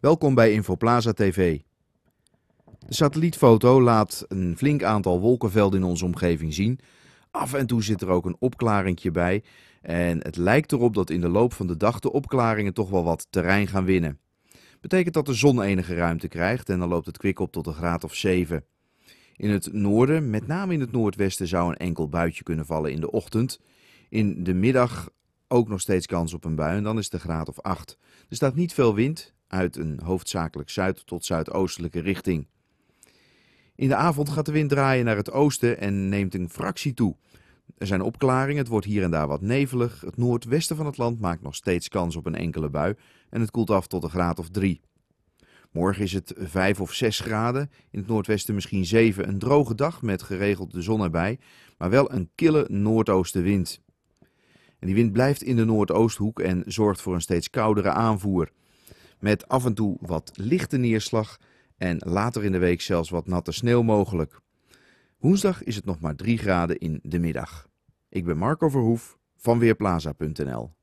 Welkom bij Infoplaza TV. De satellietfoto laat een flink aantal wolkenvelden in onze omgeving zien. Af en toe zit er ook een opklaringje bij. En het lijkt erop dat in de loop van de dag de opklaringen toch wel wat terrein gaan winnen. Betekent dat de zon enige ruimte krijgt en dan loopt het kwik op tot een graad of 7. In het noorden, met name in het noordwesten, zou een enkel buitje kunnen vallen in de ochtend. In de middag ook nog steeds kans op een bui en dan is de graad of 8. Er staat niet veel wind uit een hoofdzakelijk zuid- tot zuidoostelijke richting. In de avond gaat de wind draaien naar het oosten en neemt een fractie toe. Er zijn opklaringen, het wordt hier en daar wat nevelig. Het noordwesten van het land maakt nog steeds kans op een enkele bui en het koelt af tot een graad of drie. Morgen is het 5 of 6 graden, in het noordwesten misschien 7. Een droge dag met geregeld de zon erbij, maar wel een kille noordoostenwind. En die wind blijft in de noordoosthoek en zorgt voor een steeds koudere aanvoer met af en toe wat lichte neerslag en later in de week zelfs wat natte sneeuw mogelijk. Woensdag is het nog maar 3 graden in de middag. Ik ben Marco Verhoef van Weerplaza.nl.